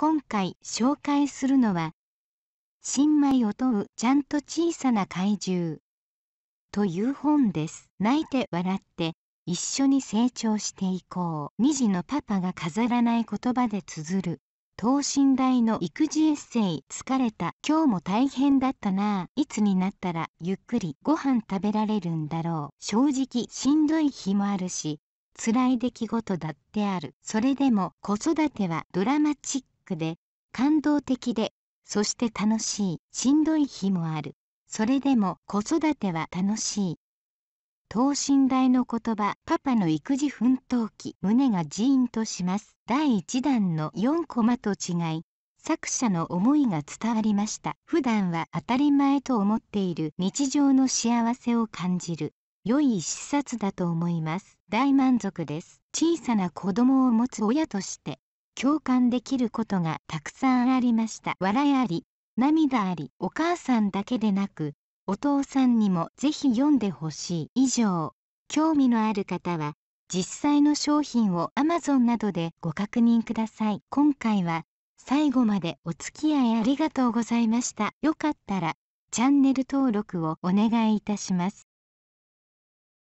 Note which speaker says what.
Speaker 1: 今回紹介するのは、新米を問うちゃんと小さな怪獣という本です。泣いて笑って一緒に成長していこう。2児のパパが飾らない言葉で綴る。等身大の育児エッセイ疲れた今日も大変だったなあいつになったらゆっくりご飯食べられるんだろう正直しんどい日もあるし辛い出来事だってあるそれでも子育てはドラマチッで感動的でそして楽しいしんどい日もあるそれでも子育ては楽しい等身大の言葉パパの育児奮闘記胸がジーンとします第1弾の4コマと違い作者の思いが伝わりました普段は当たり前と思っている日常の幸せを感じる良い視察だと思います大満足です小さな子供を持つ親として共感できることがたくさんありました笑いあり涙ありお母さんだけでなくお父さんにもぜひ読んでほしい以上興味のある方は実際の商品を Amazon などでご確認ください今回は最後までお付き合いありがとうございましたよかったらチャンネル登録をお願いいたします